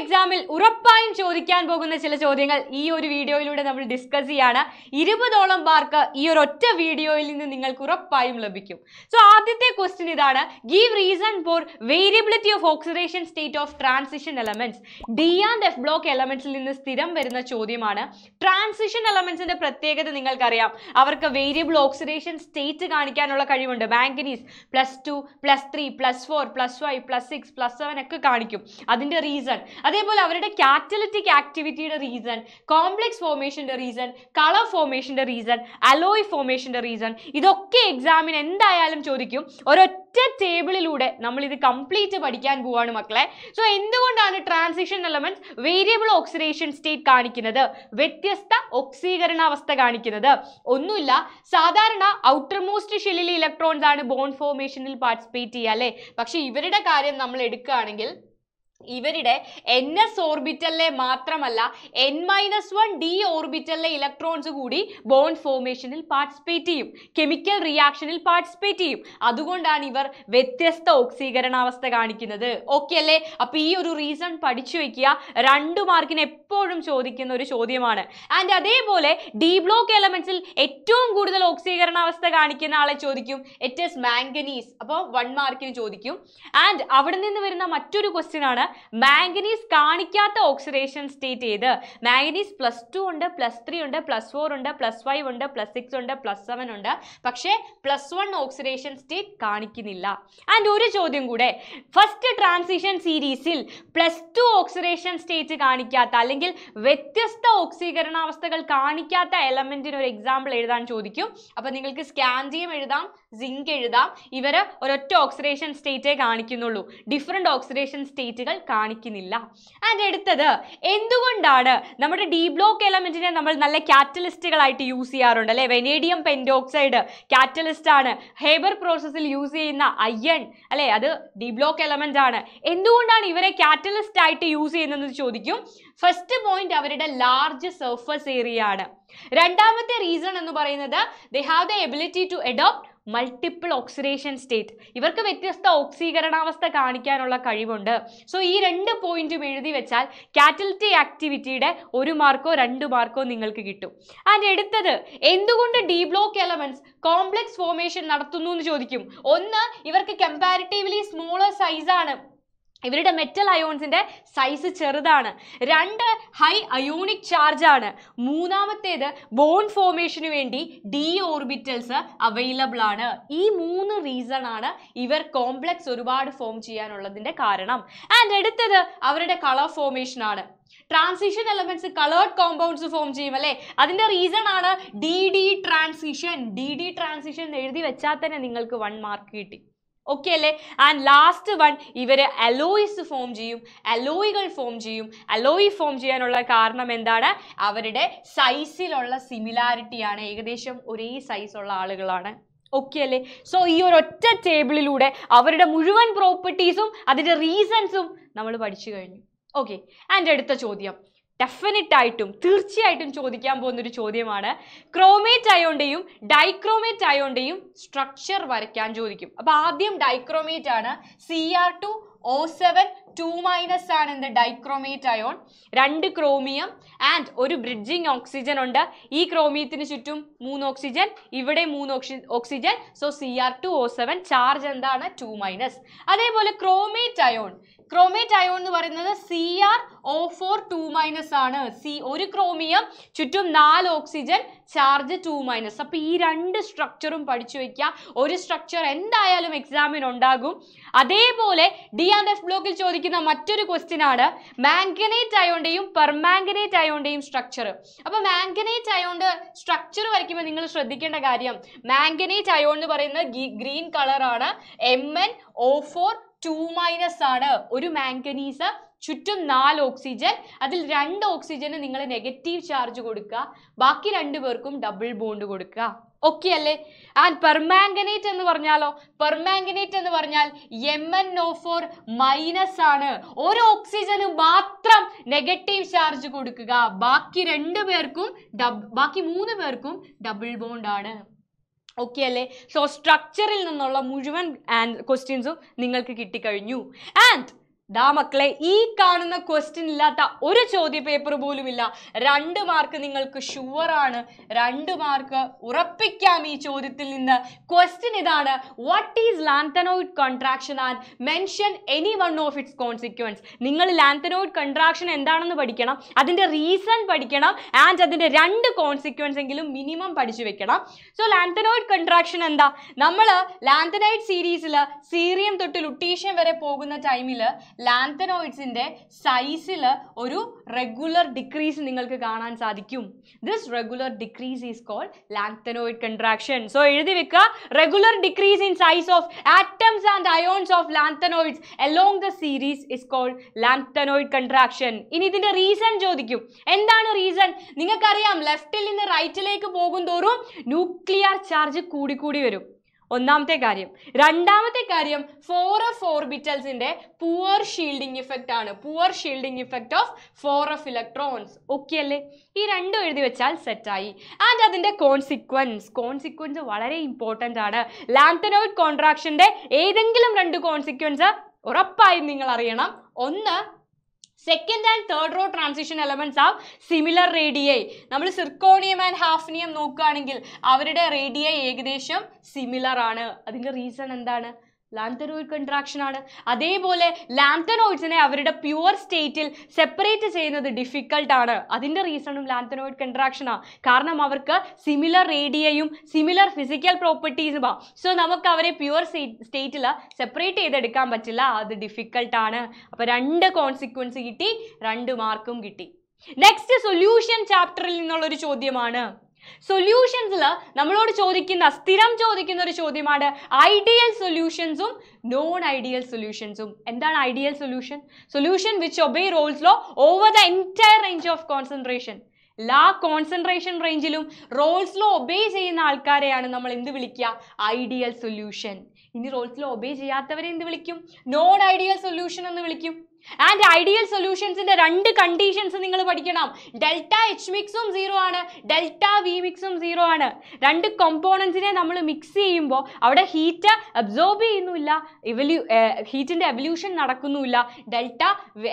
എക്സാമിൽ ഉറപ്പായും ചോദിക്കാൻ പോകുന്ന ചില ചോദ്യങ്ങൾ ഈ ഒരു വീഡിയോയിലൂടെ നമ്മൾ ഡിസ്കസ് ചെയ്യാണ് ഇരുപതോളം മാർക്ക് ഈ ഒരു ഒറ്റ വീഡിയോയിൽ നിന്ന് നിങ്ങൾക്ക് ഉറപ്പായും ലഭിക്കും സോ ആദ്യത്തെ ക്വസ്റ്റ്യൻ ഇതാണ് give reason for variability of oxidation state of transition elements d and f block എലമെന്റ്സിൽ നിന്ന് സ്ഥിരം വരുന്ന ചോദ്യമാണ് ട്രാൻസിഷൻ എലമെന്റ്സിന്റെ പ്രത്യേകത നിങ്ങൾക്കറിയാം അവർക്ക് വേരിയബിൾ ഓക്സിഡേഷൻ സ്റ്റേറ്റ് കാണിക്കാനുള്ള കഴിവുണ്ട് manganese plus two plus three plus four plus five plus six plus seven ഒക്കെ കാണിക്കും അതിന്റെ റീസൺ അതേപോലെ അവരുടെ കാറ്റലറ്റിക് ആക്ടിവിറ്റിയുടെ റീസൺ കോംപ്ലക്സ് ഫോർമേഷൻ്റെ റീസൺ കളർ ഫോർമേഷൻ്റെ റീസൺ അലോയ് ഫോർമേഷൻ്റെ റീസൺ ഇതൊക്കെ എക്സാമിന് എന്തായാലും ചോദിക്കും ഒരൊറ്റ ടേബിളിലൂടെ നമ്മൾ ഇത് കംപ്ലീറ്റ് പഠിക്കാൻ പോവാണ് മക്കളെ സോ എന്തുകൊണ്ടാണ് transition element variable oxidation state കാണിക്കുന്നത് വ്യത്യസ്ത ഓക്സീകരണാവസ്ഥ കാണിക്കുന്നത് ഒന്നുമില്ല സാധാരണ ഔട്ടർ മോസ്റ്റ് ഷെല്ലിലെ ഇലക്ട്രോൺസ് ആണ് ബോൺ ഫോർമേഷനിൽ പാർട്ടിസിപ്പേറ്റ് ചെയ്യുക അല്ലേ പക്ഷേ ഇവരുടെ കാര്യം നമ്മൾ എടുക്കുകയാണെങ്കിൽ ഇവരുടെ എൻ എസ് ഓർബിറ്റലിലെ മാത്രമല്ല എൻ മൈനസ് വൺ ഡി ഓർബിറ്റലിലെ ഇലക്ട്രോൺസ് കൂടി ബോണ്ട് ഫോർമേഷനിൽ പാർട്ടിസിപ്പേറ്റ് ചെയ്യും കെമിക്കൽ റിയാക്ഷനിൽ പാർട്ടിസിപ്പേറ്റ് ചെയ്യും അതുകൊണ്ടാണ് ഇവർ വ്യത്യസ്ത ഓക്സീകരണാവസ്ഥ കാണിക്കുന്നത് ഓക്കെ അല്ലേ അപ്പൊ ഈ ഒരു റീസൺ പഠിച്ചു വെക്കുക രണ്ടു മാർക്കിന് എപ്പോഴും ചോദിക്കുന്ന ഒരു ചോദ്യമാണ് ആൻഡ് അതേപോലെ ഡി ബ്ലോക്ക് എലമെന്റ്സിൽ ഏറ്റവും കൂടുതൽ ഓക്സീകരണാവസ്ഥ കാണിക്കുന്ന ആളെ ചോദിക്കും ഇറ്റ് ഇസ് മാംഗനീസ് അപ്പോൾ വൺ മാർക്കിന് ചോദിക്കും ആൻഡ് അവിടെ നിന്ന് വരുന്ന മറ്റൊരു ക്വസ്റ്റ്യൻ ആണ് മാംഗനീസ് കാണിക്കാത്ത ഓക്സിഡേഷൻ സ്റ്റേറ്റ് ഏത് മാംഗനീസ് പ്ലസ് ടു ഉണ്ട് പ്ലസ് ത്രീ ഉണ്ട് പ്ലസ് ഫോർ ഉണ്ട് പ്ലസ് ഫൈവ് ഉണ്ട് പ്ലസ് സിക്സ് ഉണ്ട് പ്ലസ് സെവൻ ഉണ്ട് പക്ഷേ പ്ലസ് വൺ ഓക്സിഡേഷൻ സ്റ്റേറ്റ് കാണിക്കുന്നില്ല ആൻഡ് ഒരു ചോദ്യം കൂടെ ഫസ്റ്റ് ട്രാൻസിഷൻ സീരീസിൽ പ്ലസ് ടു ഓക്സിഡേഷൻ സ്റ്റേറ്റ് കാണിക്കാത്ത അല്ലെങ്കിൽ വ്യത്യസ്ത ഓക്സീകരണാവസ്ഥകൾ കാണിക്കാത്ത എലമെന്റിന് ഒരു എക്സാമ്പിൾ എഴുതാൻ ചോദിക്കും അപ്പോൾ നിങ്ങൾക്ക് സ്കാൻ ചെയ്യും എഴുതാം സിങ്ക് എഴുതാം ഇവർ ഒരൊറ്റ ഓക്സിഡേഷൻ സ്റ്റേറ്റേ കാണിക്കുന്നുള്ളൂ ഡിഫറെൻ്റ് ഓക്സിഡേഷൻ സ്റ്റേറ്റുകൾ കാണിക്കുന്നില്ല ആൻഡ് എടുത്തത് എന്തുകൊണ്ടാണ് നമ്മുടെ ഡി ബ്ലോക്ക് എലമെൻറ്റിനെ നമ്മൾ നല്ല കാറ്റലിസ്റ്റുകളായിട്ട് യൂസ് ചെയ്യാറുണ്ട് അല്ലേ വെനേഡിയം പെൻഡോക്സൈഡ് കാറ്റലിസ്റ്റ് ആണ് ഹേബർ പ്രോസസ്സിൽ യൂസ് ചെയ്യുന്ന അയ്യൺ അല്ലേ അത് ഡി ബ്ലോക്ക് എലമെൻ്റ് ആണ് എന്തുകൊണ്ടാണ് ഇവരെ കാറ്റലിസ്റ്റ് ആയിട്ട് യൂസ് ചെയ്യുന്നതെന്ന് ചോദിക്കും ഫസ്റ്റ് പോയിന്റ് അവരുടെ ലാർജ് സർഫസ് ഏരിയ ആണ് രണ്ടാമത്തെ റീസൺ എന്ന് പറയുന്നത് they have the ability to adopt multiple oxidation state ഇവർക്ക് വ്യത്യസ്ത ഓക്സീകരണാവസ്ഥ കാണിക്കാനുള്ള കഴിവുണ്ട് സോ ഈ രണ്ട് പോയിന്റും എഴുതി വെച്ചാൽ കാറ്റലിറ്റി ആക്ടിവിറ്റിയുടെ ഒരു മാർക്കോ രണ്ട് മാർക്കോ നിങ്ങൾക്ക് കിട്ടും ആൻഡ് എടുത്തത് എന്തുകൊണ്ട് ഡീബ്ലോക്ക് എലമെന്റ്സ് കോംപ്ലക്സ് ഫോർമേഷൻ നടത്തുന്നു എന്ന് ചോദിക്കും ഒന്ന് ഇവർക്ക് കമ്പാരിറ്റീവ്ലി സ്മോളർ സൈസാണ് ഇവരുടെ മെറ്റൽ അയോൺസിൻ്റെ സൈസ് ചെറുതാണ് രണ്ട് ഹൈ അയോണിക് ചാർജ് ആണ് മൂന്നാമത്തേത് ബോൺ ഫോർമേഷന് വേണ്ടി ഡി ഓർബിറ്റൽസ് അവൈലബിൾ ആണ് ഈ മൂന്ന് റീസൺ ആണ് ഇവർ കോംപ്ലക്സ് ഒരുപാട് ഫോം ചെയ്യാനുള്ളതിൻ്റെ കാരണം ആൻഡ് അടുത്തത് അവരുടെ കളർ ഫോർമേഷൻ ആണ് transition elements coloured compounds form ചെയ്യും അല്ലേ അതിന്റെ റീസൺ ആണ് D D transition D D transition എഴുതി വെച്ചാൽ തന്നെ നിങ്ങൾക്ക് വൺ മാർക്ക് കിട്ടി ഓക്കെ അല്ലേ ആൻഡ് ലാസ്റ്റ് വൺ ഇവർ അലോയിസ് ഫോം ചെയ്യും അലോയികൾ ഫോം ചെയ്യും അലോയി ഫോം ചെയ്യാനുള്ള കാരണം എന്താണ് അവരുടെ സൈസിലുള്ള സിമിലാരിറ്റിയാണ് ഏകദേശം ഒരേ സൈസുള്ള ആളുകളാണ് ഓക്കെ അല്ലേ സോ ഈ ഒരു ഒറ്റ ടേബിളിലൂടെ അവരുടെ മുഴുവൻ പ്രോപ്പർട്ടീസും അതിൻ്റെ റീസൺസും നമ്മൾ പഠിച്ചു കഴിഞ്ഞു ഓക്കെ ആൻഡ് അടുത്ത ചോദ്യം ഡെഫിനറ്റ് ആയിട്ടും തീർച്ചയായിട്ടും ചോദിക്കാൻ പോകുന്ന ഒരു ചോദ്യമാണ് ക്രോമേറ്റ് അയോണ്ടെയും ഡൈക്രോമേറ്റ് അയോണ്ടെയും സ്ട്രക്ചർ വരയ്ക്കാൻ ചോദിക്കും അപ്പോൾ ആദ്യം ഡൈക്രോമേറ്റ് ആണ് C R two O seven two minus ആണ് എന്ത് ഡൈക്രോമേറ്റ് അയോൺ രണ്ട് ക്രോമിയം ആൻഡ് ഒരു ബ്രിഡ്ജിങ് ഓക്സിജൻ ഉണ്ട് ഈ ക്രോമിയത്തിന് ചുറ്റും മൂന്ന് ഓക്സിജൻ ഇവിടെ മൂന്ന് oxy oxygen so C R two O seven charge എന്താണ് ടു മൈനസ് അതേപോലെ ക്രോമേറ്റ് അയോൺ ക്രോമേറ്റ് അയോൺ എന്ന് പറയുന്നത് C R O four two minus ആണ് സി ഒരു ക്രോമിയം ചുറ്റും നാല് ഓക്സിജൻ ചാർജ് ടു മൈനസ് അപ്പോൾ ഈ രണ്ട് സ്ട്രക്ചറും പഠിച്ചു വയ്ക്കുക ഒരു സ്ട്രക്ചർ എന്തായാലും എക്സാമിന് ഉണ്ടാകും അതേപോലെ ഡി ആൻഡ് എഫ് ബ്ലോക്കിൽ ചോദിക്കുന്ന മറ്റൊരു ക്വസ്റ്റ്യൻ ആണ് മാംഗനേറ്റ് അയോണ്ടെയും പെർമാംഗനേറ്റ് അയോണ്ടെയും സ്ട്രക്ചർ അപ്പോൾ മാംഗനേറ്റ് അയോണ്ട് സ്ട്രക്ചർ വരയ്ക്കുമ്പോൾ നിങ്ങൾ ശ്രദ്ധിക്കേണ്ട കാര്യം മാംഗനേറ്റ് അയോൺ എന്ന് പറയുന്നത് ഗ്രീൻ കളറാണ് M N O four two minus ആണ് ഒരു മാംഗനീസ് ചുറ്റും നാല് ഓക്സിജൻ അതിൽ രണ്ട് ഓക്സിജന് നിങ്ങൾ നെഗറ്റീവ് ചാർജ് കൊടുക്കുക ബാക്കി രണ്ടു പേർക്കും ഡബിൾ ബോണ്ട് കൊടുക്കുക ഓക്കെ അല്ലേ ആൻഡ് പെർമാംഗനേറ്റ് എന്ന് പറഞ്ഞാലോ പെർമാംഗനേറ്റ് എന്ന് പറഞ്ഞാൽ M N O four minus ആണ് ഒരു ഓക്സിജന് മാത്രം നെഗറ്റീവ് ചാർജ് കൊടുക്കുക ബാക്കി രണ്ട് പേർക്കും ബാക്കി മൂന്ന് പേർക്കും ഡബിൾ ബോണ്ട് ആണ് ഓക്കെ അല്ലേ സോ സ്ട്രക്ചറിൽ നിന്നുള്ള മുഴുവൻ ആൻഡ് ക്വസ്റ്റ്യൻസും നിങ്ങൾക്ക് കിട്ടിക്കഴിഞ്ഞു ആൻഡ് ദാ മക്കളെ ഈ കാണുന്ന ക്വസ്റ്റ്യൻ ഇല്ലാത്ത ഒരു ചോദ്യ പേപ്പർ ഇല്ല രണ്ട് മാർക്ക് നിങ്ങൾക്ക് ഷുവറാണ് രണ്ട് മാർക്ക് ഉറപ്പിക്കാം ഈ ചോദ്യത്തിൽ നിന്ന് ക്വസ്റ്റ്യൻ ഇതാണ് what is lanthanoid contraction and mention any one of its consequence നിങ്ങൾ ലാന്തനോയിഡ് കോൺട്രാക്ഷൻ എന്താണെന്ന് പഠിക്കണം അതിൻ്റെ റീസൺ പഠിക്കണം ആൻഡ് അതിൻ്റെ രണ്ട് കോൺസിക്വൻസ് എങ്കിലും മിനിമം പഠിച്ചു വെക്കണം സോ ലാന്തനോയിഡ് കോൺട്രാക്ഷൻ എന്താ നമ്മൾ ലാന്തനോയിഡ് സീരീസിൽ സീറിയം തൊട്ട് ലുട്ടീഷ്യം വരെ പോകുന്ന ടൈമിൽ ലാന്തനോയിഡ്സിൻ്റെ സൈസിൽ ഒരു റെഗുലർ ഡിക്രീസ് നിങ്ങൾക്ക് കാണാൻ സാധിക്കും this regular decrease is called lanthanoid contraction so എഴുതി വെക്കുക regular decrease in size of atoms and ions of lanthanoids along the series is called lanthanoid contraction ഇനി ഇതിൻ്റെ റീസൺ ചോദിക്കും എന്താണ് റീസൺ നിങ്ങൾക്കറിയാം ലെഫ്റ്റിൽ നിന്ന് റൈറ്റിലേക്ക് പോകും തോറും ന്യൂക്ലിയർ ചാർജ് കൂടിക്കൂടി വരും ഒന്നാമത്തെ കാര്യം രണ്ടാമത്തെ കാര്യം ഫോർ ഓഫ് ഓർബിറ്റൽസിന്റെ പുവർ ഷീൽഡിംഗ് ഇഫക്റ്റ് ആണ് poor shielding effect of four of electrons okay അല്ലേ ഈ രണ്ടും എഴുതി വെച്ചാൽ സെറ്റായി ആൻഡ് അതിന്റെ കോൺസിക്വൻസ് കോൺസിക്വൻസ് വളരെ ഇമ്പോർട്ടൻ്റ് ആണ് ലാന്തനോയിഡ് കോൺട്രാക്ഷന്റെ ഏതെങ്കിലും രണ്ട് കോൺസിക്വൻസ് ഉറപ്പായും നിങ്ങൾ അറിയണം ഒന്ന് second and third row transition elements have similar radii നമ്മൾ സിർക്കോണിയം ആൻഡ് ഹാഫ്നിയം നോക്കുകയാണെങ്കിൽ അവരുടെ റേഡിയൈ ഏകദേശം സിമിലർ ആണ് അതിൻ്റെ റീസൺ എന്താണ് ലാന്തനോയിഡ് കൺട്രാക്ഷൻ ആണ് അതേപോലെ ലാന്തനോയിഡ്സിനെ അവരുടെ പ്യുവർ സ്റ്റേറ്റിൽ സെപ്പറേറ്റ് ചെയ്യുന്നത് ഡിഫിക്കൾട്ട് ആണ് അതിൻ്റെ റീസണും ലാന്തനോയിഡ് കൺട്രാക്ഷനാണ് കാരണം അവർക്ക് സിമിലർ റേഡിയയും സിമിലർ ഫിസിക്കൽ പ്രോപ്പർട്ടീസുമാണ് സോ നമുക്ക് അവരെ പ്യുവർ സ്റ്റേറ്റിൽ സെപ്പറേറ്റ് ചെയ്തെടുക്കാൻ പറ്റില്ല അത് ആണ് അപ്പോൾ രണ്ട് കോൺസിക്വൻസ് കിട്ടി രണ്ട് മാർക്കും കിട്ടി നെക്സ്റ്റ് സൊല്യൂഷൻ ചാപ്റ്ററിൽ നിന്നുള്ളൊരു ചോദ്യമാണ് സൊല്യൂഷൻസിൽ നമ്മളോട് ചോദിക്കുന്ന സ്ഥിരം ചോദിക്കുന്ന ഒരു ചോദ്യമാണ് ഐഡിയൽ സൊല്യൂഷൻസും നോൺ ഐഡിയൽ സൊല്യൂഷൻസും എന്താണ് ideal solution solution which obey Raoult's law over the entire range of concentration എല്ലാ കോൺസെൻട്രേഷൻ റേഞ്ചിലും റോൾസ് ലോ ഒബേ ചെയ്യുന്ന ആൾക്കാരെയാണ് നമ്മൾ എന്ത് വിളിക്കുക ഐഡിയൽ സൊല്യൂഷൻ ഇനി റോൾസ് ലോ ഒബേ ചെയ്യാത്തവരെ എന്ത് വിളിക്കും നോൺ ഐഡിയൽ സൊല്യൂഷൻ എന്ന് വിളിക്കും ആൻഡ് ഐഡിയൽ സൊല്യൂഷൻസിന്റെ രണ്ട് കണ്ടീഷൻസ് നിങ്ങൾ പഠിക്കണം ഡെൽറ്റ എച്ച് മിക്സും സീറോ ആണ് ഡെൽറ്റ വി മിക്സും സീറോ ആണ് രണ്ട് കോമ്പോണൻസിനെ നമ്മൾ മിക്സ് ചെയ്യുമ്പോൾ അവിടെ ഹീറ്റ് അബ്സോർബ് ചെയ്യുന്നില്ല ഇവല്യൂ ഹീറ്റിന്റെ എവല്യൂഷൻ നടക്കുന്നുമില്ല ഡെൽറ്റ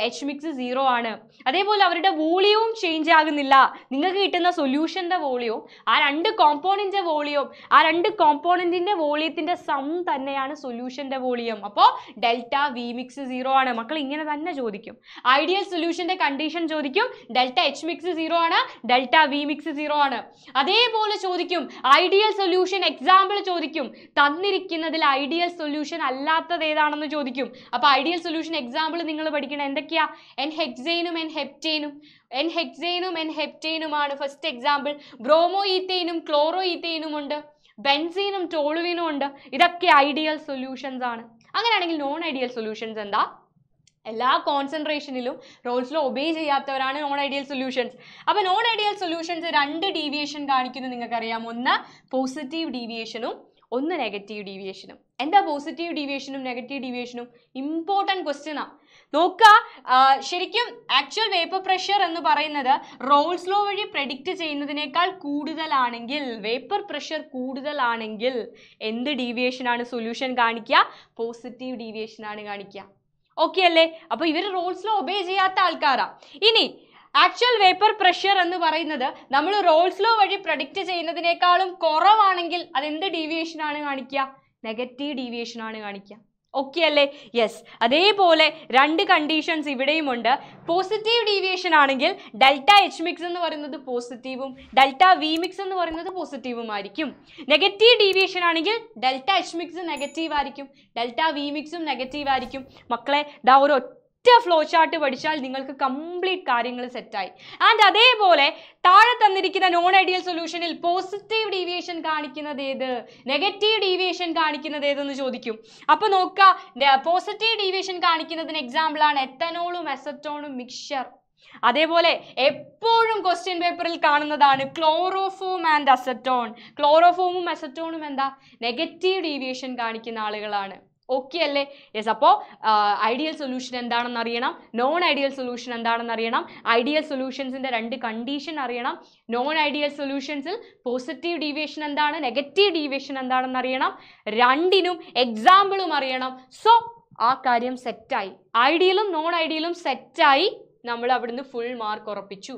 എച്ച് മിക്സ് സീറോ ആണ് അതേപോലെ അവരുടെ വോളിയവും ചേഞ്ച് ആകുന്നില്ല നിങ്ങൾക്ക് കിട്ടുന്ന സൊല്യൂഷൻ്റെ വോളിയവും ആ രണ്ട് കോമ്പോണൻറ്റിൻ്റെ വോളിയവും ആ രണ്ട് കോമ്പോണൻറ്റിൻ്റെ വോളിയത്തിൻ്റെ സം തന്നെയാണ് സൊല്യൂഷൻ്റെ വോളിയം അപ്പോൾ ഡെൽറ്റ വി മിക്സ് സീറോ ആണ് മക്കൾ ഇങ്ങനെ തന്നെ ചോദിക്കും ഐഡിയൽ സൊല്യൂഷന്റെ കണ്ടീഷൻ ചോദിക്കും ഡെൽറ്റ എച്ച് മിക്സ് സീറോ ആണ് ഡെൽറ്റ വി മിക്സ് സീറോ ആണ് അതേപോലെ ചോദിക്കും ഐഡിയൽ സൊല്യൂഷൻ എക്സാമ്പിൾ ചോദിക്കും തന്നിരിക്കുന്നതിൽ ഐഡിയൽ സൊല്യൂഷൻ അല്ലാത്തത് ഏതാണെന്ന് ചോദിക്കും അപ്പോൾ ഐഡിയൽ സൊല്യൂഷൻ എക്സാമ്പിൾ നിങ്ങൾ പഠിക്കണം എന്തൊക്കെയാ എൻ ഹെക്സൈനും എൻ ഹെപ്റ്റൈനും എൻ ഹെക്സൈനും എൻ ഹെപ്റ്റൈനുമാണ് ഫസ്റ്റ് എക്സാമ്പിൾ ബ്രോമോ ഈത്തൈനും ക്ലോറോ ഈത്തൈനും ഉണ്ട് ബെൻസീനും ടോളുവിനും ഉണ്ട് ഇതൊക്കെ ഐഡിയൽ സൊല്യൂഷൻസ് ആണ് അങ്ങനെയാണെങ്കിൽ നോൺ ഐഡിയൽ സൊല്യൂഷൻസ് എന്താ എല്ലാ കോൺസെൻട്രേഷനിലും ലോ ഒബേ ചെയ്യാത്തവരാണ് നോൺ ഐഡിയൽ സൊല്യൂഷൻസ് അപ്പോൾ നോൺ ഐഡിയൽ സൊല്യൂഷൻസ് രണ്ട് ഡീവിയേഷൻ കാണിക്കുന്നത് നിങ്ങൾക്കറിയാം ഒന്ന് പോസിറ്റീവ് ഡീവിയേഷനും ഒന്ന് നെഗറ്റീവ് ഡീവിയേഷനും എന്താ പോസിറ്റീവ് ഡീവിയേഷനും നെഗറ്റീവ് ഡീവിയേഷനും ഇമ്പോർട്ടൻറ്റ് ക്വസ്റ്റ്യനാണ് നോക്കുക ശരിക്കും ആക്ച്വൽ വേപ്പർ പ്രഷർ എന്ന് പറയുന്നത് റോൾസ് ലോ വഴി പ്രെഡിക്റ്റ് ചെയ്യുന്നതിനേക്കാൾ കൂടുതലാണെങ്കിൽ വേപ്പർ പ്രഷർ കൂടുതലാണെങ്കിൽ എന്ത് ഡീവിയേഷനാണ് സൊല്യൂഷൻ കാണിക്കുക പോസിറ്റീവ് ഡീവിയേഷനാണ് കാണിക്കുക ഓക്കെ അല്ലേ അപ്പോൾ ഇവർ റൂൾസിനെ ഒബേ ചെയ്യാത്ത ആൾക്കാരാ ഇനി ആക്ച്വൽ വേപ്പർ പ്രഷർ എന്ന് പറയുന്നത് നമ്മൾ റോൾസ് ലോ വഴി പ്രഡിക്റ്റ് ചെയ്യുന്നതിനേക്കാളും കുറവാണെങ്കിൽ എന്ത് ഡീവിയേഷൻ ആണ് കാണിക്കുക നെഗറ്റീവ് ഡീവിയേഷൻ ആണ് കാണിക്കുക ഓക്കെ അല്ലേ യെസ് അതേപോലെ രണ്ട് കണ്ടീഷൻസ് ഇവിടെയും ഉണ്ട് പോസിറ്റീവ് ഡീവിയേഷൻ ആണെങ്കിൽ ഡെൽറ്റ എച്ച് മിക്സ് എന്ന് പറയുന്നത് പോസിറ്റീവും ഡെൽറ്റ വി മിക്സ് എന്ന് പറയുന്നത് പോസിറ്റീവും ആയിരിക്കും നെഗറ്റീവ് ഡീവിയേഷൻ ആണെങ്കിൽ ഡെൽറ്റ എച്ച് മിക്സ് നെഗറ്റീവ് ആയിരിക്കും ഡെൽറ്റ വി മിക്സും നെഗറ്റീവ് ആയിരിക്കും മക്കളെ ഡാ ഒരു ഒറ്റ ഫ്ലോ ചാർട്ട് പഠിച്ചാൽ നിങ്ങൾക്ക് കംപ്ലീറ്റ് കാര്യങ്ങൾ സെറ്റായി ആൻഡ് അതേപോലെ താഴെ തന്നിരിക്കുന്ന നോൺ ഐഡിയൽ സൊല്യൂഷനിൽ പോസിറ്റീവ് ഡീവിയേഷൻ കാണിക്കുന്നത് ഏത് നെഗറ്റീവ് ഡീവിയേഷൻ കാണിക്കുന്നത് ഏതെന്ന് ചോദിക്കും അപ്പോൾ നോക്കുക പോസിറ്റീവ് ഡീവിയേഷൻ കാണിക്കുന്നതിന് എക്സാമ്പിളാണ് എത്തനോളും എസറ്റോണും മിക്സ്ചർ അതേപോലെ എപ്പോഴും ക്വസ്റ്റ്യൻ പേപ്പറിൽ കാണുന്നതാണ് ക്ലോറോഫോം ആൻഡ് അസറ്റോൺ ക്ലോറോഫോമും അസറ്റോണും എന്താ നെഗറ്റീവ് ഡീവിയേഷൻ കാണിക്കുന്ന ആളുകളാണ് ഓക്കെ അല്ലേ യെസ് അപ്പോൾ ഐഡിയൽ സൊല്യൂഷൻ എന്താണെന്ന് അറിയണം നോൺ ഐഡിയൽ സൊല്യൂഷൻ എന്താണെന്ന് അറിയണം ഐഡിയൽ സൊല്യൂഷൻസിൻ്റെ രണ്ട് കണ്ടീഷൻ അറിയണം നോൺ ഐഡിയൽ സൊല്യൂഷൻസിൽ പോസിറ്റീവ് ഡീവിയേഷൻ എന്താണ് നെഗറ്റീവ് ഡീവിയേഷൻ എന്താണെന്ന് അറിയണം രണ്ടിനും എക്സാമ്പിളും അറിയണം സോ ആ കാര്യം സെറ്റായി ഐഡിയലും നോൺ ഐഡിയലും സെറ്റായി നമ്മൾ അവിടുന്ന് ഫുൾ മാർക്ക് ഉറപ്പിച്ചു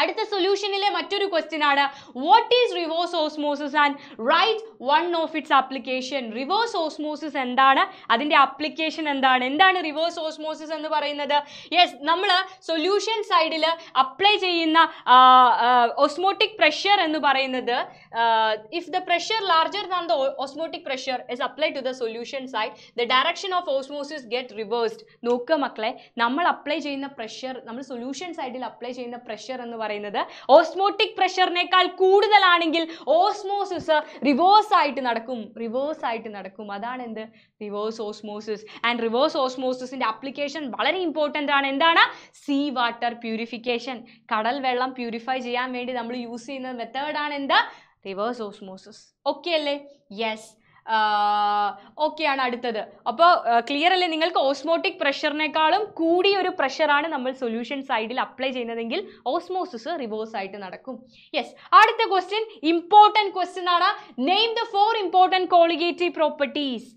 അടുത്ത സൊല്യൂഷനിലെ മറ്റൊരു ക്വസ്റ്റ്യൻ ആണ് what is reverse osmosis and write one of its application reverse osmosis എന്താണ് അതിൻ്റെ അപ്ലിക്കേഷൻ എന്താണ് എന്താണ് റിവേഴ്സ് ഓസ്മോസിസ് എന്ന് പറയുന്നത് യെസ് നമ്മൾ സൊല്യൂഷൻ സൈഡിൽ അപ്ലൈ ചെയ്യുന്ന ഓസ്മോട്ടിക് പ്രഷർ എന്ന് പറയുന്നത് uh, if the pressure larger than the osmotic pressure is applied to the solution side, the direction of osmosis get reversed. നോക്കുക മക്കളെ നമ്മൾ അപ്ലൈ ചെയ്യുന്ന പ്രഷർ നമ്മൾ സൊല്യൂഷൻ സൈഡിൽ അപ്ലൈ ചെയ്യുന്ന പ്രഷർ എന്ന് പറയുന്നത് ഓസ്മോട്ടിക് പ്രഷറിനേക്കാൾ കൂടുതലാണെങ്കിൽ ഓസ്മോസിസ് റിവേഴ്സ് ആയിട്ട് നടക്കും റിവേഴ്സ് ആയിട്ട് നടക്കും അതാണ് എന്ത് റിവേഴ്സ് ഓസ്മോസിസ് ആൻഡ് റിവേഴ്സ് ഓസ്മോസിസിൻ്റെ അപ്ലിക്കേഷൻ വളരെ ഇമ്പോർട്ടൻ്റ് ആണ് എന്താണ് സീ വാട്ടർ പ്യൂരിഫിക്കേഷൻ കടൽ വെള്ളം പ്യൂരിഫൈ ചെയ്യാൻ വേണ്ടി നമ്മൾ യൂസ് ചെയ്യുന്ന മെത്തേഡാണ് എന്ത് റിവേഴ്സ് ഓസ്മോസിസ് ഓക്കെ അല്ലേ യെസ് ഓക്കെയാണ് അടുത്തത് അപ്പോൾ ക്ലിയർ അല്ലേ നിങ്ങൾക്ക് ഓസ്മോട്ടിക് പ്രഷറിനേക്കാളും കൂടിയൊരു പ്രഷറാണ് നമ്മൾ സൊല്യൂഷൻ സൈഡിൽ അപ്ലൈ ചെയ്യുന്നതെങ്കിൽ ഓസ്മോസിസ് റിവേഴ്സ് ആയിട്ട് നടക്കും യെസ് അടുത്ത ക്വസ്റ്റ്യൻ ഇമ്പോർട്ടൻറ്റ് ക്വസ്റ്റ്യൻ ആണ് name the four important colligative properties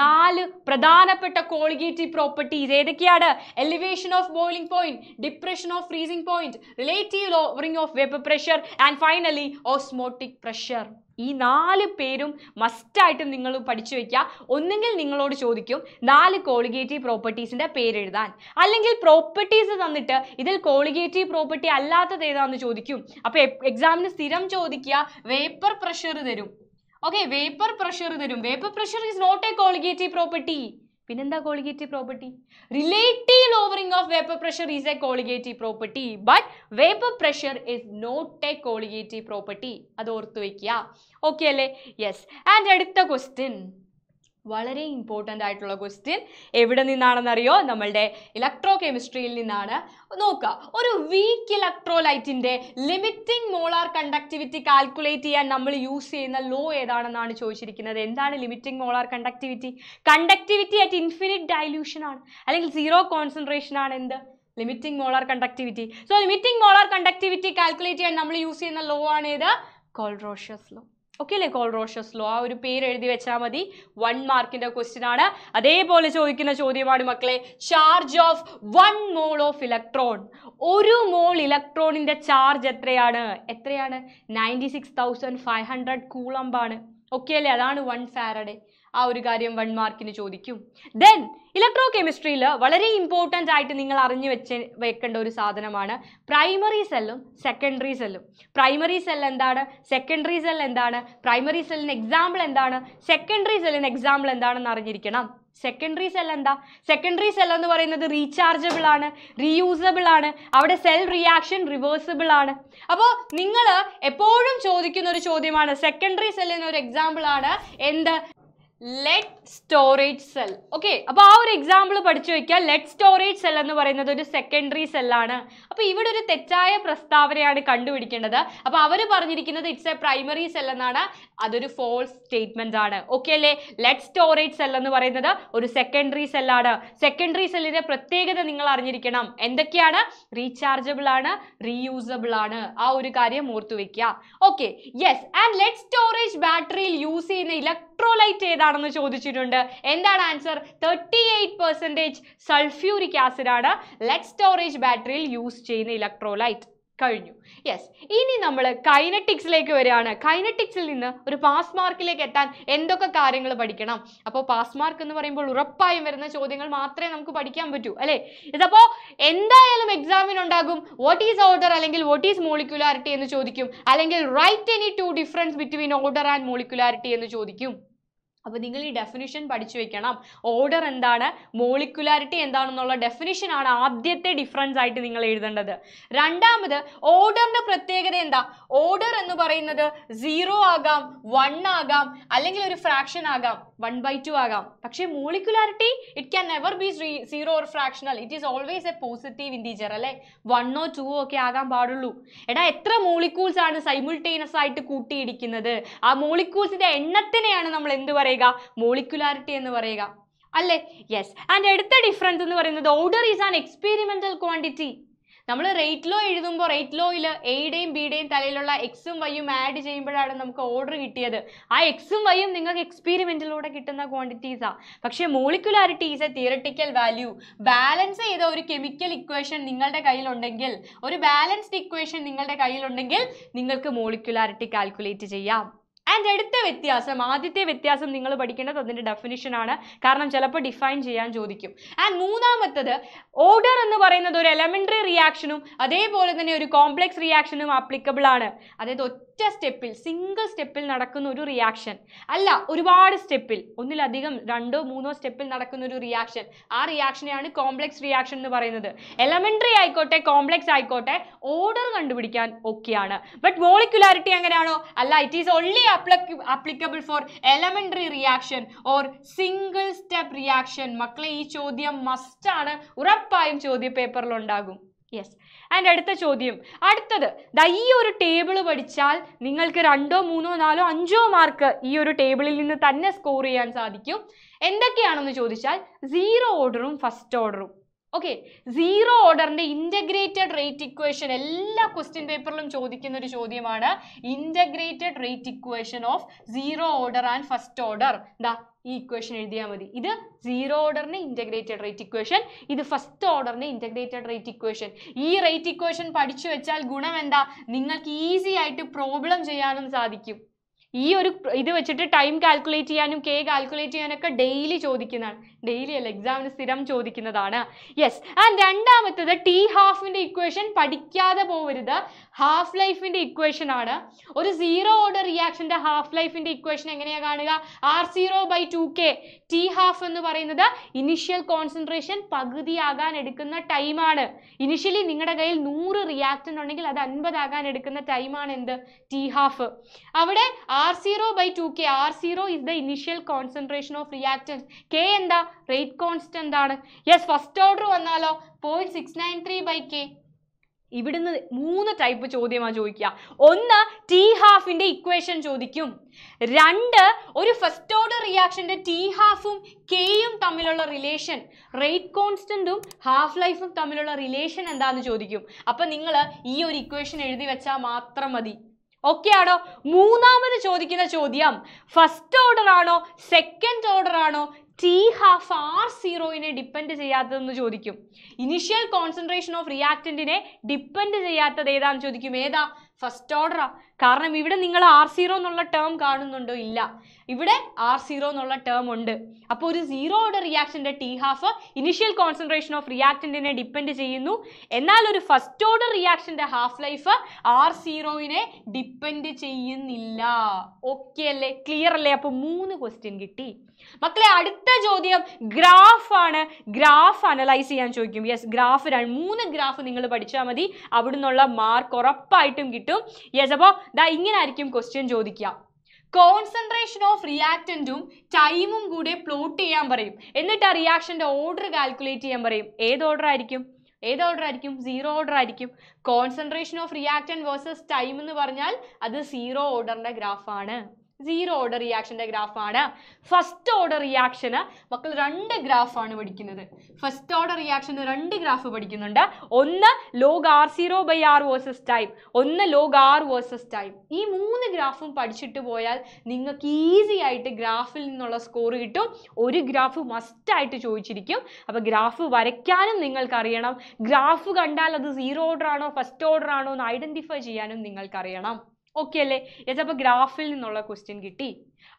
നാല് പ്രധാനപ്പെട്ട കോളിഗേറ്റീവ് പ്രോപ്പർട്ടീസ് ഏതൊക്കെയാണ് elevation of boiling point depression of freezing point relative lowering of vapour pressure and finally osmotic pressure ഈ നാല് പേരും മസ്റ്റായിട്ടും നിങ്ങൾ പഠിച്ചു വയ്ക്കുക ഒന്നുകിൽ നിങ്ങളോട് ചോദിക്കും നാല് കോളിഗേറ്റീവ് പ്രോപ്പർട്ടീസിൻ്റെ പേരെഴുതാൻ അല്ലെങ്കിൽ പ്രോപ്പർട്ടീസ് തന്നിട്ട് ഇതിൽ കോളിഗേറ്റീവ് പ്രോപ്പർട്ടി അല്ലാത്തത് ഏതാണെന്ന് ചോദിക്കും അപ്പോൾ എക്സാമിന് സ്ഥിരം ചോദിക്കുക വേപ്പർ പ്രഷർ തരും ഓക്കെ വേപ്പർ പ്രഷർ തരും vapour pressure is not a colligative property പിന്നെന്താ colligative property relative lowering of vapour pressure is a colligative property but vapour pressure is not a colligative property അത് ഓർത്തു വയ്ക്കുക okay അല്ലേ yes and അടുത്ത question വളരെ important ആയിട്ടുള്ള question എവിടെ നിന്നാണെന്നറിയോ നമ്മളുടെ ഇലക്ട്രോ കെമിസ്ട്രിയിൽ നിന്നാണ് നോക്കുക ഒരു വീക്ക് ഇലക്ട്രോലൈറ്റിൻ്റെ ലിമിറ്റിംഗ് മോളാർ കണ്ടക്ടിവിറ്റി കാൽക്കുലേറ്റ് ചെയ്യാൻ നമ്മൾ യൂസ് ചെയ്യുന്ന ലോ ഏതാണെന്നാണ് ചോദിച്ചിരിക്കുന്നത് എന്താണ് limiting molar conductivity conductivity at infinite dilution ആണ് അല്ലെങ്കിൽ സീറോ കോൺസെൻട്രേഷൻ ആണ് എന്ത് limiting molar conductivity so limiting molar conductivity calculate ചെയ്യാൻ നമ്മൾ യൂസ് ചെയ്യുന്ന ലോ ആണ് ഏത് കോൾറോഷ്യസ് ലോ ഓക്കെ അല്ലേ കോൾറോഷ്യസ് ലോ ആ ഒരു പേര് എഴുതി വെച്ചാൽ മതി വൺ മാർക്കിന്റെ ക്വസ്റ്റ്യൻ ആണ് അതേപോലെ ചോദിക്കുന്ന ചോദ്യമാണ് മക്കളെ charge of one mole of electron ഒരു മോൾ ഇലക്ട്രോണിന്റെ ചാർജ് എത്രയാണ് എത്രയാണ് ninety six thousand five hundred കൂളമ്പാണ് അല്ലേ അതാണ് വൺ ഫാരഡേ ആ ഒരു കാര്യം വൺ മാർക്കിന് ചോദിക്കും ദെൻ ഇലക്ട്രോ കെമിസ്ട്രിയിൽ വളരെ ഇമ്പോർട്ടൻ്റ് ആയിട്ട് നിങ്ങൾ അറിഞ്ഞു വെച്ച് വെക്കേണ്ട ഒരു സാധനമാണ് പ്രൈമറി സെല്ലും സെക്കൻഡറി സെല്ലും പ്രൈമറി സെൽ എന്താണ് സെക്കൻഡറി സെൽ എന്താണ് പ്രൈമറി സെല്ലിന് എക്സാമ്പിൾ എന്താണ് സെക്കൻഡറി സെല്ലിന് എക്സാമ്പിൾ എന്താണെന്ന് അറിഞ്ഞിരിക്കണം സെക്കൻഡറി സെൽ എന്താ സെക്കൻഡറി സെൽ എന്ന് പറയുന്നത് റീചാർജബിൾ ആണ് റീയൂസബിൾ ആണ് അവിടെ സെൽ റിയാക്ഷൻ റിവേഴ്സിബിൾ ആണ് അപ്പോൾ നിങ്ങൾ എപ്പോഴും ചോദിക്കുന്ന ഒരു ചോദ്യമാണ് സെക്കൻഡറി സെൽ ഒരു എക്സാമ്പിൾ ആണ് എന്ത് ലെഡ് സ്റ്റോറേജ് സെൽ ഓക്കെ അപ്പോൾ ആ ഒരു എക്സാമ്പിൾ പഠിച്ചു വയ്ക്കുക ലെഡ് സ്റ്റോറേജ് സെൽ എന്ന് പറയുന്നത് ഒരു സെക്കൻഡറി സെല്ലാണ് അപ്പോൾ ഇവിടെ ഒരു തെറ്റായ പ്രസ്താവനയാണ് കണ്ടുപിടിക്കേണ്ടത് അപ്പോൾ അവർ പറഞ്ഞിരിക്കുന്നത് ഇറ്റ്സ് എ പ്രൈമറി സെൽ എന്നാണ് അതൊരു ഫോൾസ് സ്റ്റേറ്റ്മെന്റ് ആണ് ഓക്കെ അല്ലേ ലെറ്റ് സ്റ്റോറേജ് സെൽ എന്ന് പറയുന്നത് ഒരു സെക്കൻഡറി സെല്ലാണ് സെക്കൻഡറി സെല്ലിന്റെ പ്രത്യേകത നിങ്ങൾ അറിഞ്ഞിരിക്കണം എന്തൊക്കെയാണ് റീചാർജബിൾ ആണ് റീയൂസബിൾ ആണ് ആ ഒരു കാര്യം ഓർത്തു വെക്കുക okay yes and lead storage ബാറ്ററിയിൽ യൂസ് ചെയ്യുന്ന ഇലക്ട്രോലൈറ്റ് ഏതാണെന്ന് ചോദിച്ചിട്ടുണ്ട് എന്താണ് answer thirty eight percentage sulphuric acid ആണ് ലെറ്റ് സ്റ്റോറേജ് ബാറ്ററിയിൽ യൂസ് ചെയ്യുന്ന ഇലക്ട്രോലൈറ്റ് കഴിഞ്ഞു യെസ് ഇനി നമ്മൾ കൈനറ്റിക്സിലേക്ക് വരികയാണ് കൈനറ്റിക്സിൽ നിന്ന് ഒരു പാസ് മാർക്കിലേക്ക് എത്താൻ എന്തൊക്കെ കാര്യങ്ങൾ പഠിക്കണം അപ്പോൾ പാസ് മാർക്ക് എന്ന് പറയുമ്പോൾ ഉറപ്പായും വരുന്ന ചോദ്യങ്ങൾ മാത്രമേ നമുക്ക് പഠിക്കാൻ പറ്റൂ അല്ലേ ഇതപ്പോൾ എന്തായാലും എക്സാമിന് ഉണ്ടാകും വാട്ട് ഈസ് ഓർഡർ അല്ലെങ്കിൽ വാട്ട് ഈസ് മോളിക്കുലാരിറ്റി എന്ന് ചോദിക്കും അല്ലെങ്കിൽ write any two difference between order and molecularity എന്ന് ചോദിക്കും അപ്പോൾ നിങ്ങൾ ഈ ഡെഫിനിഷൻ പഠിച്ചു വെക്കണം ഓർഡർ എന്താണ് മോളിക്കുലാരിറ്റി എന്താണെന്നുള്ള ഡെഫിനിഷൻ ആണ് ആദ്യത്തെ ഡിഫറൻസ് ആയിട്ട് നിങ്ങൾ എഴുതേണ്ടത് രണ്ടാമത് ഓർഡറിൻ്റെ പ്രത്യേകത എന്താ ഓർഡർ എന്ന് പറയുന്നത് സീറോ ആകാം വൺ ആകാം അല്ലെങ്കിൽ ഒരു ഫ്രാക്ഷൻ ആകാം വൺ ബൈ ടു ആകാം പക്ഷേ molecularity it can never be zero or fractional it is always a positive integer അല്ലേ വണ്ണോ ടുവോ ഒക്കെ ആകാൻ പാടുള്ളൂ എടാ എത്ര മോളിക്യൂൾസ് ആണ് സൈമുൾട്ടേനിയസ് ആയിട്ട് കൂട്ടിയിടിക്കുന്നത് ആ മോളിക്യൂൾസിൻ്റെ എണ്ണത്തിനെയാണ് നമ്മൾ എന്ത് പറയുക പറയുക മോളിക്കുലാരിറ്റി എന്ന് പറയുക അല്ലേ യെസ് ആൻഡ് എടുത്ത ഡിഫറൻസ് എന്ന് പറയുന്നത് order is an experimental quantity നമ്മൾ റേറ്റ് ലോ എഴുതുമ്പോൾ റേറ്റ് ലോയിൽ എയുടെയും ബിയുടെയും തലയിലുള്ള എക്സും വൈയും ആഡ് ചെയ്യുമ്പോഴാണ് നമുക്ക് ഓർഡർ കിട്ടിയത് ആ എക്സും വൈയും നിങ്ങൾക്ക് എക്സ്പീരിമെൻറ്റിലൂടെ കിട്ടുന്ന ക്വാണ്ടിറ്റീസാണ് പക്ഷേ molecularity is a theoretical value balance ചെയ്ത ഒരു കെമിക്കൽ ഇക്വേഷൻ നിങ്ങളുടെ കയ്യിലുണ്ടെങ്കിൽ ഒരു ബാലൻസ്ഡ് ഇക്വേഷൻ നിങ്ങളുടെ കയ്യിലുണ്ടെങ്കിൽ നിങ്ങൾക്ക് മോളിക്കുലാരിറ്റി കാൽക്കുലേറ്റ് ചെയ്യാം ആൻഡ് അടുത്ത വ്യത്യാസം ആദ്യത്തെ വ്യത്യാസം നിങ്ങൾ പഠിക്കേണ്ടത് അതിൻ്റെ ഡെഫിനിഷൻ ആണ് കാരണം ചിലപ്പോൾ ഡിഫൈൻ ചെയ്യാൻ ചോദിക്കും ആൻഡ് മൂന്നാമത്തത് ഓർഡർ എന്ന് പറയുന്നത് ഒരു എലമെൻ്ററി റിയാക്ഷനും അതേപോലെ തന്നെ ഒരു കോംപ്ലക്സ് റിയാക്ഷനും അപ്ലിക്കബിൾ ആണ് അതായത് ഒറ്റ സ്റ്റെപ്പിൽ സിംഗിൾ സ്റ്റെപ്പിൽ നടക്കുന്ന ഒരു റിയാക്ഷൻ അല്ല ഒരുപാട് സ്റ്റെപ്പിൽ ഒന്നിലധികം രണ്ടോ മൂന്നോ സ്റ്റെപ്പിൽ നടക്കുന്ന ഒരു റിയാക്ഷൻ ആ റിയാക്ഷനെയാണ് കോംപ്ലക്സ് റിയാക്ഷൻ എന്ന് പറയുന്നത് എലമെന്ററി ആയിക്കോട്ടെ കോംപ്ലക്സ് ആയിക്കോട്ടെ ഓർഡർ കണ്ടുപിടിക്കാൻ ഒക്കെയാണ് ബട്ട് മോളിക്കുലാരിറ്റി അങ്ങനെയാണോ അല്ല it is only applicable for elementary reaction or single step reaction മക്കളെ ഈ ചോദ്യം മസ്റ്റാണ് ഉറപ്പായും ചോദ്യ പേപ്പറിൽ ഉണ്ടാകും യെസ് ആൻഡ് അടുത്ത ചോദ്യം അടുത്തത് ദാ ഈ ഒരു ടേബിൾ പഠിച്ചാൽ നിങ്ങൾക്ക് രണ്ടോ മൂന്നോ നാലോ അഞ്ചോ മാർക്ക് ഈ ഒരു ടേബിളിൽ നിന്ന് തന്നെ സ്കോർ ചെയ്യാൻ സാധിക്കും എന്തൊക്കെയാണെന്ന് ചോദിച്ചാൽ സീറോ ഓർഡറും ഫസ്റ്റ് ഓർഡറും ഓക്കെ സീറോ ഓർഡറിന്റെ ഇന്റഗ്രേറ്റഡ് റേറ്റ് ഇക്വേഷൻ എല്ലാ ക്വസ്റ്റ്യൻ പേപ്പറിലും ചോദിക്കുന്ന ഒരു ചോദ്യമാണ് integrated rate equation of zero order and first order ദാ ഈ ഇക്വേഷൻ എഴുതിയാൽ മതി ഇത് സീറോ ഓർഡറിന് ഇന്റഗ്രേറ്റഡ് റേറ്റ് ഇക്വേഷൻ ഇത് ഫസ്റ്റ് ഓർഡറിന് ഇന്റഗ്രേറ്റഡ് റേറ്റ് ഇക്വേഷൻ ഈ റേറ്റ് ഇക്വേഷൻ പഠിച്ചു വെച്ചാൽ ഗുണം എന്താ നിങ്ങൾക്ക് ഈസി ആയിട്ട് പ്രോബ്ലം ചെയ്യാനും സാധിക്കും ഈ ഒരു ഇത് വെച്ചിട്ട് ടൈം കാൽക്കുലേറ്റ് ചെയ്യാനും കെ കാൽക്കുലേറ്റ് ചെയ്യാനൊക്കെ ഡെയിലി ചോദിക്കുന്നതാണ് ഡെയിലി അല്ല എക്സാമിന് സ്ഥിരം ചോദിക്കുന്നതാണ് യെസ് ആൻഡ് രണ്ടാമത്തത് ടി ഹാഫിൻ്റെ ഇക്വേഷൻ പഠിക്കാതെ പോവരുത് ഹാഫ് ലൈഫിന്റെ ഇക്വേഷൻ ആണ് ഒരു സീറോ ഓർഡർ റിയാക്ഷന്റെ ഹാഫ് ലൈഫിന്റെ ഇക്വേഷൻ എങ്ങനെയാ കാണുക R zero by two K T half എന്ന് പറയുന്നത് ഇനിഷ്യൽ കോൺസെൻട്രേഷൻ പകുതിയാകാൻ എടുക്കുന്ന ടൈമാണ് ഇനിഷ്യലി നിങ്ങളുടെ കയ്യിൽ നൂറ് റിയാക്റ്റൻ്റ് ഉണ്ടെങ്കിൽ അത് അൻപതാകാൻ എടുക്കുന്ന ടൈമാണ് എന്ത് ടി ഹാഫ് അവിടെ R zero by two K R zero is the initial concentration of reactants K എന്താ റേറ്റ് കോൺസ്റ്റന്റ് ആണ് യെസ് ഫസ്റ്റ് ഓർഡർ വന്നാലോ point six nine three by K ഇവിടുന്ന് മൂന്ന് ടൈപ്പ് ചോദ്യമാണ് ചോദിക്കുക ഒന്ന് ടി ഹാഫിൻ്റെ ഇക്വേഷൻ ചോദിക്കും രണ്ട് ഒരു ഫസ്റ്റ് ഓർഡർ റിയാക്ഷൻ്റെ ടി ഹാഫും കെയും തമ്മിലുള്ള റിലേഷൻ റേറ്റ് കോൺസ്റ്റൻറ്റും ഹാഫ് ലൈഫും തമ്മിലുള്ള റിലേഷൻ എന്താണെന്ന് ചോദിക്കും അപ്പം നിങ്ങൾ ഈ ഒരു ഇക്വേഷൻ എഴുതി വെച്ചാൽ മാത്രം മതി ഓക്കെ ആണോ മൂന്നാമത് ചോദിക്കുന്ന ചോദ്യം ഫസ്റ്റ് ഓർഡർ ആണോ സെക്കൻഡ് ഓർഡർ ആണോ ടി ഹാഫ് ആർ സീറോയിനെ ഡിപ്പെൻഡ് ചെയ്യാത്തതെന്ന് ചോദിക്കും ഇനിഷ്യൽ കോൺസെൻട്രേഷൻ ഓഫ് റിയാക്റ്റന്റിനെ ഡിപ്പെൻഡ് ചെയ്യാത്തത് ഏതാന്ന് ചോദിക്കും ഏതാ ഫസ്റ്റ് ഓർഡറാ കാരണം ഇവിടെ നിങ്ങൾ ആർ സീറോ എന്നുള്ള ടേം കാണുന്നുണ്ടോ ഇല്ല ഇവിടെ ആർ സീറോ എന്നുള്ള ടേം ഉണ്ട് അപ്പോൾ ഒരു സീറോ ഓർഡർ റിയാക്ഷൻ്റെ T half initial concentration of റിയാക്റ്റൻറ്റിനെ ഡിപ്പെൻഡ് ചെയ്യുന്നു എന്നാൽ ഒരു ഫസ്റ്റ് ഓർഡർ റിയാക്ഷൻ്റെ ഹാഫ് ലൈഫ് ആർ സീറോയിനെ ഡിപ്പെൻഡ് ചെയ്യുന്നില്ല ഓക്കെ അല്ലേ ക്ലിയർ അല്ലേ അപ്പോൾ മൂന്ന് ക്വസ്റ്റ്യൻ കിട്ടി മക്കളെ അടുത്ത ചോദ്യം ഗ്രാഫ് ആണ് ഗ്രാഫ് അനലൈസ് ചെയ്യാൻ ചോദിക്കും യെസ് ഗ്രാഫ് മൂന്ന് ഗ്രാഫ് നിങ്ങൾ പഠിച്ചാൽ മതി അവിടുന്നുള്ള മാർക്ക് ഉറപ്പായിട്ടും കിട്ടും കിട്ടും യെസ് അപ്പോൾ ദാ ഇങ്ങനെ ആയിരിക്കും ക്വസ്റ്റ്യൻ ചോദിക്കുക കോൺസെൻട്രേഷൻ ഓഫ് റിയാക്റ്റൻറ്റും ടൈമും കൂടെ പ്ലോട്ട് ചെയ്യാൻ പറയും എന്നിട്ട് ആ റിയാക്ഷൻ്റെ ഓർഡർ കാൽക്കുലേറ്റ് ചെയ്യാൻ പറയും ഏത് ഓർഡർ ആയിരിക്കും ഏത് ഓർഡർ ആയിരിക്കും സീറോ ഓർഡർ ആയിരിക്കും concentration of reactant versus time എന്ന് പറഞ്ഞാൽ അത് സീറോ ഓർഡറിൻ്റെ ഗ്രാഫാണ് സീറോ ഓർഡർ റിയാക്ഷൻ്റെ ഗ്രാഫാണ് ഫസ്റ്റ് ഓർഡർ റിയാക്ഷന് മക്കൾ രണ്ട് ഗ്രാഫാണ് പഠിക്കുന്നത് ഫസ്റ്റ് ഓർഡർ റിയാക്ഷന് രണ്ട് ഗ്രാഫ് പഠിക്കുന്നുണ്ട് ഒന്ന് log R zero by R versus time ഒന്ന് ലോഗ് ആർ വേഴ്സസ് ടൈം ഈ മൂന്ന് ഗ്രാഫും പഠിച്ചിട്ട് പോയാൽ നിങ്ങൾക്ക് ഈസി ആയിട്ട് ഗ്രാഫിൽ നിന്നുള്ള സ്കോർ കിട്ടും ഒരു ഗ്രാഫ് മസ്റ്റായിട്ട് ചോദിച്ചിരിക്കും അപ്പോൾ ഗ്രാഫ് വരയ്ക്കാനും നിങ്ങൾക്കറിയണം ഗ്രാഫ് കണ്ടാൽ അത് സീറോ ഓർഡർ ആണോ ഫസ്റ്റ് ഓർഡർ ആണോ എന്ന് ഐഡൻറ്റിഫൈ ചെയ്യാനും നിങ്ങൾക്കറിയണം ഓക്കെ അല്ലേ യെസ് അപ്പോൾ ഗ്രാഫിൽ നിന്നുള്ള ക്വസ്റ്റ്യൻ കിട്ടി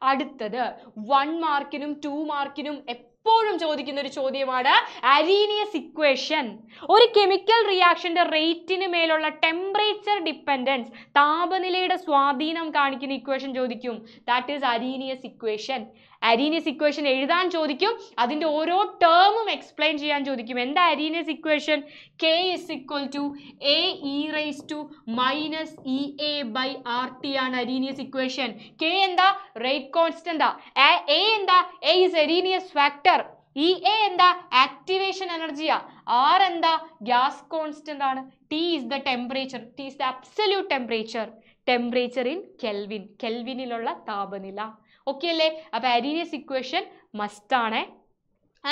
അടുത്തത് വൺ മാർക്കിനും ടു മാർക്കിനും എപ്പോഴും ചോദിക്കുന്ന ഒരു ചോദ്യമാണ് അരീനിയസ് ഇക്വേഷൻ ഒരു കെമിക്കൽ റിയാക്ഷന്റെ റേറ്റിന് മേലുള്ള ടെമ്പറേച്ചർ ഡിപ്പെൻഡൻസ് താപനിലയുടെ സ്വാധീനം കാണിക്കുന്ന ഇക്വേഷൻ ചോദിക്കും that is Arrhenius equation Arrhenius equation എഴുതാൻ ചോദിക്കും അതിൻ്റെ ഓരോ ടേമും എക്സ്പ്ലെയിൻ ചെയ്യാൻ ചോദിക്കും എന്താ Arrhenius equation K is equal to A E raise to minus E A by R T ആണ് അരീനിയസ് ഇക്വേഷൻ കെ എന്താ റേറ്റ് കോൺസ്റ്റൻ്റാ എ എന്താ A is Arrhenius factor E A എന്താ ആക്ടിവേഷൻ എനർജിയാ ആർ എന്താ ഗ്യാസ് കോൺസ്റ്റന്റ് ആണ് T is the temperature T is the absolute temperature temperature in kelvin കെൽവിനിലുള്ള താപനില ഓക്കെ അല്ലേ അപ്പൊ അരീനിയസ് ഇക്വേഷൻ മസ്റ്റാണേ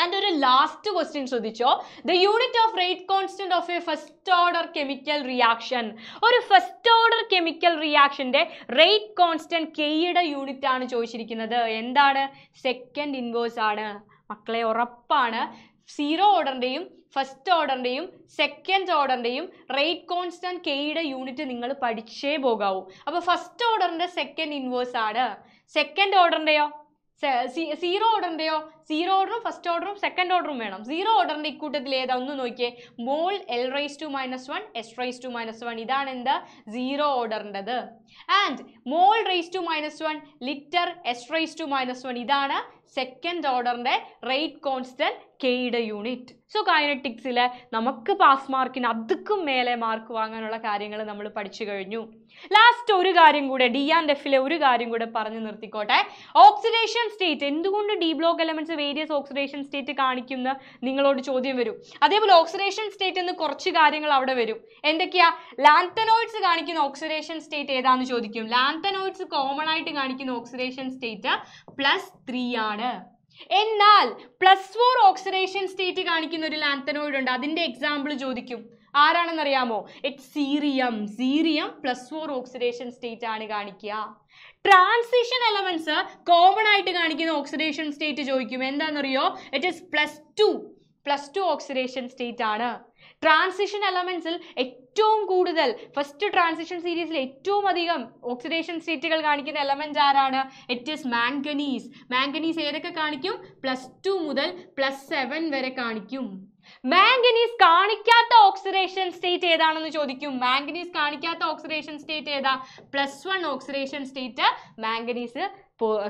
ആൻഡ് ഒരു ലാസ്റ്റ് ക്വസ്റ്റ്യൻ ശ്രദ്ധിച്ചോ the unit of rate constant of a first order chemical reaction ഒരു first order chemical റിയാക്ഷന്റെ rate constant കെയുടെ യൂണിറ്റ് ആണ് ചോദിച്ചിരിക്കുന്നത് എന്താണ് സെക്കൻഡ് ഇൻവേഴ്സ് ആണ് മക്കളെ ഉറപ്പാണ് സീറോ ഓർഡറിൻ്റെയും ഫസ്റ്റ് ഓർഡറിൻ്റെയും സെക്കൻഡ് ഓർഡറിൻ്റെയും റേറ്റ് കോൺസ്റ്റന്റ് കെയുടെ യൂണിറ്റ് നിങ്ങൾ പഠിച്ചേ പോകാവൂ അപ്പോൾ ഫസ്റ്റ് ഓർഡറിൻ്റെ സെക്കൻഡ് ഇൻവേഴ്സ് ആണ് സെക്കൻഡ് ഓർഡറിൻ്റെയോ സീറോ ഓർഡറിൻ്റെയോ സീറോ ഓർഡറും ഫസ്റ്റ് ഓർഡറും സെക്കൻഡ് ഓർഡറും വേണം സീറോ ഓർഡറിൻ്റെ ഇക്കൂട്ടത്തിൽ ഏതാ ഒന്ന് നോക്കിയേ mole L raise to minus one S raise to minus one ഇതാണ് എന്താ സീറോ ഓർഡറിൻ്റെത് and mole raise to minus one litre S raise to minus one ഇതാണ് സെക്കൻഡ് ഓർഡറിൻ്റെ റേറ്റ് കോൺസ്റ്റൻറ്റ് കെയുടെ യൂണിറ്റ് സോ കൈനറ്റിക്സിലെ നമുക്ക് പാസ് മാർക്കിന് അതുക്കും മേലെ മാർക്ക് വാങ്ങാനുള്ള കാര്യങ്ങൾ നമ്മൾ പഠിച്ചു കഴിഞ്ഞു ലാസ്റ്റ് ഒരു കാര്യം കൂടെ ഡി ആൻഡ് എഫിലെ ഒരു കാര്യം കൂടെ പറഞ്ഞു നിർത്തിക്കോട്ടെ ഓക്സിഡേഷൻ സ്റ്റേറ്റ് എന്തുകൊണ്ട് D block elements various oxidation state കാണിക്കുന്ന നിങ്ങളോട് ചോദ്യം വരും അതേപോലെ ഓക്സിഡേഷൻ സ്റ്റേറ്റ് എന്ന് കുറച്ച് കാര്യങ്ങൾ അവിടെ വരും എന്തൊക്കെയാ ലാന്തനോയിഡ്സ് കാണിക്കുന്ന ഓക്സിഡേഷൻ സ്റ്റേറ്റ് ഏതാന്ന് ചോദിക്കും ലാന്തനോയിഡ്സ് കോമൺ ആയിട്ട് കാണിക്കുന്ന ഓക്സിഡേഷൻ സ്റ്റേറ്റ് പ്ലസ് ത്രീ ആണ് ആണ് എന്നാൽ പ്ലസ് ഫോർ ഓക്സിഡേഷൻ സ്റ്റേറ്റ് കാണിക്കുന്ന ഒരു ലാന്തനോയിഡ് ഉണ്ട് അതിന്റെ എക്സാമ്പിൾ ചോദിക്കും ആരാണെന്നറിയാമോ it cerium cerium plus four oxidation state ആണ് കാണിക്കുക ട്രാൻസിഷൻ എലമെന്റ്സ് കോമൺ ആയിട്ട് കാണിക്കുന്ന ഓക്സിഡേഷൻ സ്റ്റേറ്റ് ചോദിക്കും എന്താണെന്നറിയോ it is plus two plus two oxidation state ആണ് ട്രാൻസിഷൻ എലമെന്റ്സിൽ ഏറ്റവും കൂടുതൽ ഫസ്റ്റ് ട്രാൻസിഷൻ സീരീസിൽ ഏറ്റവും അധികം ഓക്സിഡേഷൻ സ്റ്റേറ്റുകൾ കാണിക്കുന്ന എലമെന്റ് ആരാണ് ഇറ്റ് ഇസ് മാംഗനീസ് മാംഗനീസ് ഏതൊക്കെ കാണിക്കും പ്ലസ് ടു മുതൽ പ്ലസ് സെവൻ വരെ കാണിക്കും മാംഗനീസ് കാണിക്കാത്ത ഓക്സിഡേഷൻ സ്റ്റേറ്റ് ഏതാണെന്ന് ചോദിക്കും മാംഗനീസ് കാണിക്കാത്ത ഓക്സിഡേഷൻ സ്റ്റേറ്റ് ഏതാ plus one oxidation state manganese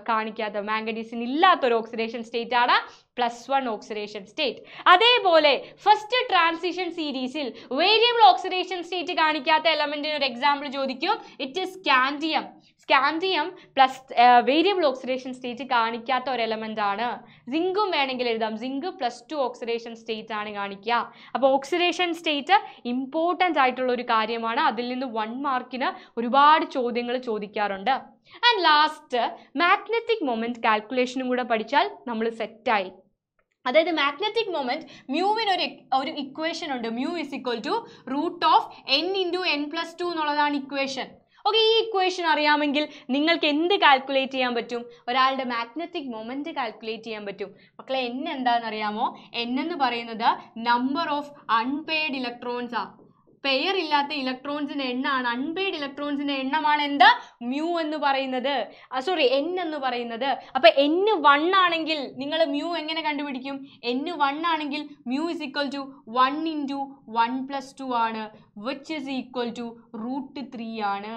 കാണിക്കാത്ത മാംഗനീസിന് ഇല്ലാത്ത ഒരു ഓക്സിഡേഷൻ സ്റ്റേറ്റ് ആണ് പ്ലസ് വൺ ഓക്സിഡേഷൻ സ്റ്റേറ്റ് അതേപോലെ ഫസ്റ്റ് ട്രാൻസിഷൻ സീരീസിൽ വേരിയബിൾ ഓക്സിഡേഷൻ സ്റ്റേറ്റ് കാണിക്കാത്ത എലമെന്റിന് ഒരു എക്സാമ്പിൾ ചോദിക്കും it is scandium scandium plus variable oxidation state കാണിക്കാത്ത ഒരു എലമെൻ്റ് ആണ് സിങ്കും വേണമെങ്കിൽ എഴുതാം zinc plus two oxidation state ആണ് കാണിക്കുക അപ്പോൾ ഓക്സിഡേഷൻ സ്റ്റേറ്റ് ഇമ്പോർട്ടൻ്റ് ആയിട്ടുള്ള ഒരു കാര്യമാണ് അതിൽ നിന്ന് വൺ മാർക്കിന് ഒരുപാട് ചോദ്യങ്ങൾ ചോദിക്കാറുണ്ട് ആൻഡ് ലാസ്റ്റ് മാഗ്നറ്റിക് മൊമെൻറ്റ് കാൽക്കുലേഷനും കൂടെ പഠിച്ചാൽ നമ്മൾ സെറ്റായി അതായത് മാഗ്നറ്റിക് മൊമെൻറ്റ് മ്യൂവിന് ഒരു ഒരു ഇക്വേഷൻ ഉണ്ട് mu is equal to root of N into N plus two എന്നുള്ളതാണ് ഇക്വേഷൻ ഓക്കെ ഈ ഇക്വേഷൻ അറിയാമെങ്കിൽ നിങ്ങൾക്ക് എന്ത് കാൽക്കുലേറ്റ് ചെയ്യാൻ പറ്റും ഒരാളുടെ മാഗ്നറ്റിക് മൊമെൻറ്റ് കാൽക്കുലേറ്റ് ചെയ്യാൻ പറ്റും മക്കളെ എൻ എന്താണെന്ന് അറിയാമോ എൻ എന്ന് പറയുന്നത് നമ്പർ ഓഫ് അൺപെയ്ഡ് ഇലക്ട്രോൺസാണ് പെയർ ഇല്ലാത്ത ഇലക്ട്രോൺസിൻ്റെ എണ്ണമാണ് അൺപെയ്ഡ് ഇലക്ട്രോൺസിൻ്റെ എണ്ണമാണ് എന്ത് മ്യൂ എന്ന് പറയുന്നത് സോറി എൻ എന്ന് പറയുന്നത് അപ്പോൾ എൻ വൺ ആണെങ്കിൽ നിങ്ങൾ മ്യൂ എങ്ങനെ കണ്ടുപിടിക്കും എൻ വൺ ആണെങ്കിൽ mu is equal to one into one plus two ആണ് which is equal to root three ആണ്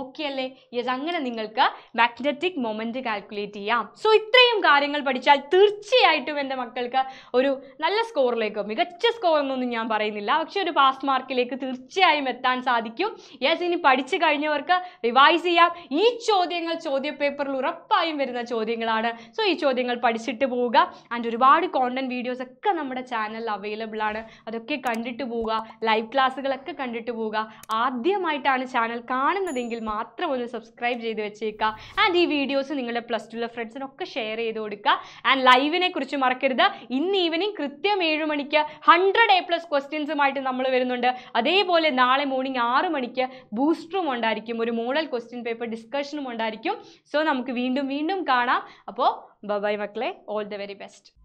ഓക്കെ അല്ലേ യെസ് അങ്ങനെ നിങ്ങൾക്ക് മാഗ്നറ്റിക് മൊമെൻറ്റ് കാൽക്കുലേറ്റ് ചെയ്യാം സോ ഇത്രയും കാര്യങ്ങൾ പഠിച്ചാൽ തീർച്ചയായിട്ടും എൻ്റെ മക്കൾക്ക് ഒരു നല്ല സ്കോറിലേക്കോ മികച്ച സ്കോർ എന്നൊന്നും ഞാൻ പറയുന്നില്ല പക്ഷെ ഒരു പാസ് മാർക്കിലേക്ക് തീർച്ചയായും എത്താൻ സാധിക്കും യെസ് ഇനി പഠിച്ചു കഴിഞ്ഞവർക്ക് റിവൈസ് ചെയ്യാം ഈ ചോദ്യങ്ങൾ ചോദ്യ പേപ്പറിൽ ഉറപ്പായും വരുന്ന ചോദ്യങ്ങളാണ് സോ ഈ ചോദ്യങ്ങൾ പഠിച്ചിട്ട് പോവുക ആൻഡ് ഒരുപാട് കോണ്ടൻറ്റ് വീഡിയോസ് ഒക്കെ നമ്മുടെ ചാനലിൽ അവൈലബിൾ ആണ് അതൊക്കെ കണ്ടിട്ട് പോവുക ലൈവ് ക്ലാസ്സുകളൊക്കെ കണ്ടിട്ട് പോവുക ആദ്യമായിട്ടാണ് ചാനൽ കാണുന്നതെങ്കിൽ മാത്രം ഒന്ന് സബ്സ്ക്രൈബ് ചെയ്ത് വെച്ചേക്കുക ആൻഡ് ഈ വീഡിയോസ് നിങ്ങളുടെ പ്ലസ് ടുള്ള ഫ്രണ്ട്സിനൊക്കെ ഷെയർ ചെയ്ത് കൊടുക്കുക ആൻഡ് ലൈവിനെ കുറിച്ച് മറക്കരുത് ഇന്ന് ഈവനിങ് കൃത്യം ഏഴ് മണിക്ക് ഹൺഡ്രഡ് എ പ്ലസ് ക്വസ്റ്റ്യൻസുമായിട്ട് നമ്മൾ വരുന്നുണ്ട് അതേപോലെ നാളെ മോർണിംഗ് ആറ് മണിക്ക് ബൂസ്റ്ററും ഉണ്ടായിരിക്കും ഒരു മോഡൽ ക്വസ്റ്റ്യൻ പേപ്പർ ഡിസ്കഷനും ഉണ്ടായിരിക്കും സോ നമുക്ക് വീണ്ടും വീണ്ടും കാണാം അപ്പോൾ ബൈ മക്കളെ ഓൾ ദ വെരി ബെസ്റ്റ്